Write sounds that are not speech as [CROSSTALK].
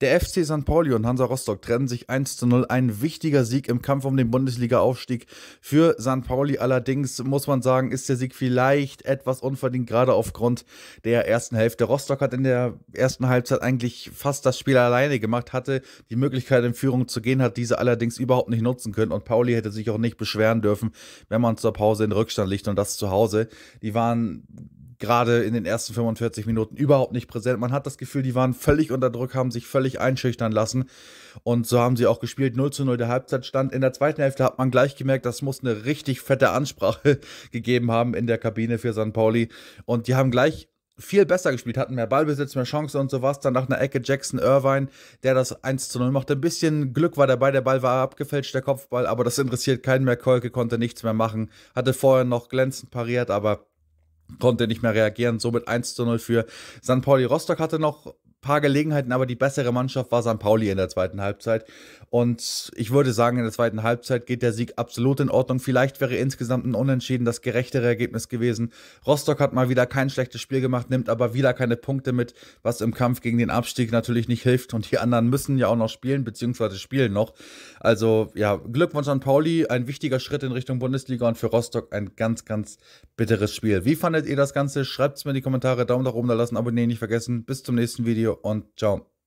Der FC St. Pauli und Hansa Rostock trennen sich 1 zu 0. Ein wichtiger Sieg im Kampf um den Bundesliga-Aufstieg für St. Pauli. Allerdings muss man sagen, ist der Sieg vielleicht etwas unverdient, gerade aufgrund der ersten Hälfte. Rostock hat in der ersten Halbzeit eigentlich fast das Spiel alleine gemacht, hatte die Möglichkeit in Führung zu gehen, hat diese allerdings überhaupt nicht nutzen können und Pauli hätte sich auch nicht beschweren dürfen, wenn man zur Pause in Rückstand liegt und das zu Hause. Die waren gerade in den ersten 45 Minuten überhaupt nicht präsent. Man hat das Gefühl, die waren völlig unter Druck, haben sich völlig einschüchtern lassen. Und so haben sie auch gespielt. 0 zu 0 der Halbzeitstand. In der zweiten Hälfte hat man gleich gemerkt, das muss eine richtig fette Ansprache [LAUGHS] gegeben haben in der Kabine für San Pauli. Und die haben gleich viel besser gespielt, hatten mehr Ballbesitz, mehr Chance und sowas. Dann nach einer Ecke Jackson Irvine, der das 1 zu 0 macht. Ein bisschen Glück war dabei, der Ball war abgefälscht, der Kopfball, aber das interessiert keinen mehr. Kolke konnte nichts mehr machen, hatte vorher noch glänzend pariert, aber konnte nicht mehr reagieren. Somit 1 zu 0 für San Pauli. Rostock hatte noch paar Gelegenheiten, aber die bessere Mannschaft war St. Pauli in der zweiten Halbzeit. Und ich würde sagen, in der zweiten Halbzeit geht der Sieg absolut in Ordnung. Vielleicht wäre insgesamt ein Unentschieden das gerechtere Ergebnis gewesen. Rostock hat mal wieder kein schlechtes Spiel gemacht, nimmt aber wieder keine Punkte mit, was im Kampf gegen den Abstieg natürlich nicht hilft. Und die anderen müssen ja auch noch spielen, beziehungsweise spielen noch. Also ja, Glückwunsch an Pauli, ein wichtiger Schritt in Richtung Bundesliga und für Rostock ein ganz, ganz bitteres Spiel. Wie fandet ihr das Ganze? Schreibt es mir in die Kommentare, Daumen nach oben da lassen, abonnieren nicht vergessen. Bis zum nächsten Video. video und ciao.